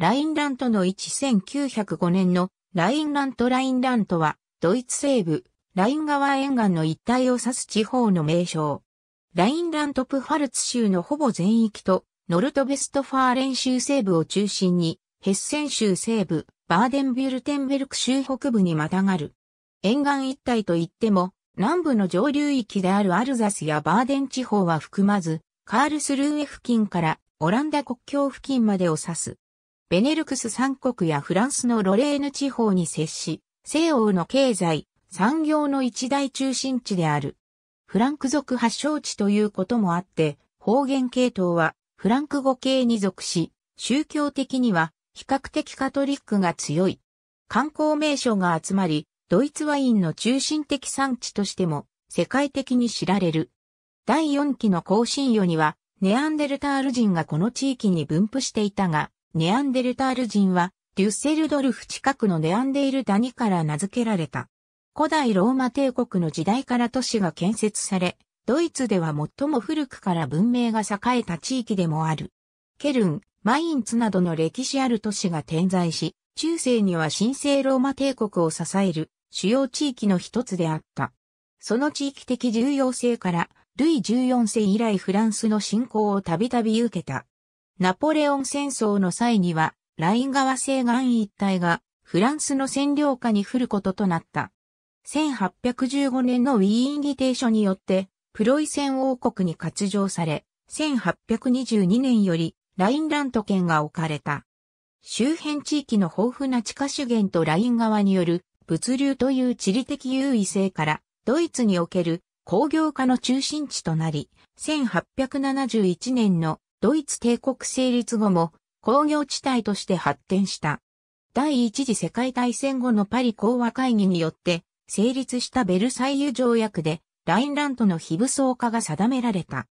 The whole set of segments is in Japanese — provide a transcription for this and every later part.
ラインラントの1905年のラインラントラインラントは、ドイツ西部、ライン川沿岸の一帯を指す地方の名称。ラインラントプファルツ州のほぼ全域と、ノルトベストファーレン州西部を中心に、ヘッセン州西部、バーデンビュルテンベルク州北部にまたがる。沿岸一帯といっても、南部の上流域であるアルザスやバーデン地方は含まず、カールスルーエ付近からオランダ国境付近までを指す。ベネルクス三国やフランスのロレーヌ地方に接し、西欧の経済、産業の一大中心地である。フランク族発祥地ということもあって、方言系統はフランク語系に属し、宗教的には比較的カトリックが強い。観光名所が集まり、ドイツワインの中心的産地としても世界的に知られる。第4期の更新世にはネアンデルタール人がこの地域に分布していたが、ネアンデルタール人は、デュッセルドルフ近くのネアンデール谷から名付けられた。古代ローマ帝国の時代から都市が建設され、ドイツでは最も古くから文明が栄えた地域でもある。ケルン、マインツなどの歴史ある都市が点在し、中世には神聖ローマ帝国を支える主要地域の一つであった。その地域的重要性から、ルイ14世以来フランスの侵攻をたびたび受けた。ナポレオン戦争の際には、ライン川西岸一帯がフランスの占領下に降ることとなった。1815年のウィーン議定書によって、プロイセン王国に割譲され、1822年よりラインラント県が置かれた。周辺地域の豊富な地下資源とライン側による物流という地理的優位性から、ドイツにおける工業化の中心地となり、1871年のドイツ帝国成立後も工業地帯として発展した。第一次世界大戦後のパリ講和会議によって成立したベルサイユ条約でラインラントの非武装化が定められた。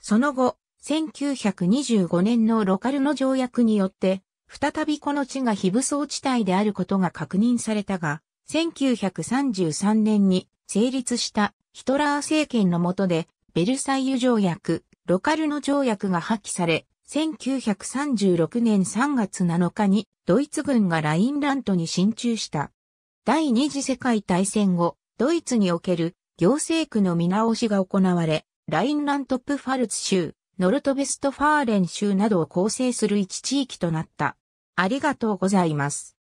その後、1925年のロカルの条約によって、再びこの地が非武装地帯であることが確認されたが、1933年に成立したヒトラー政権の下でベルサイユ条約ロカルノ条約が破棄され、1936年3月7日にドイツ軍がラインラントに進駐した。第二次世界大戦後、ドイツにおける行政区の見直しが行われ、ラインラントプファルツ州、ノルトベストファーレン州などを構成する一地域となった。ありがとうございます。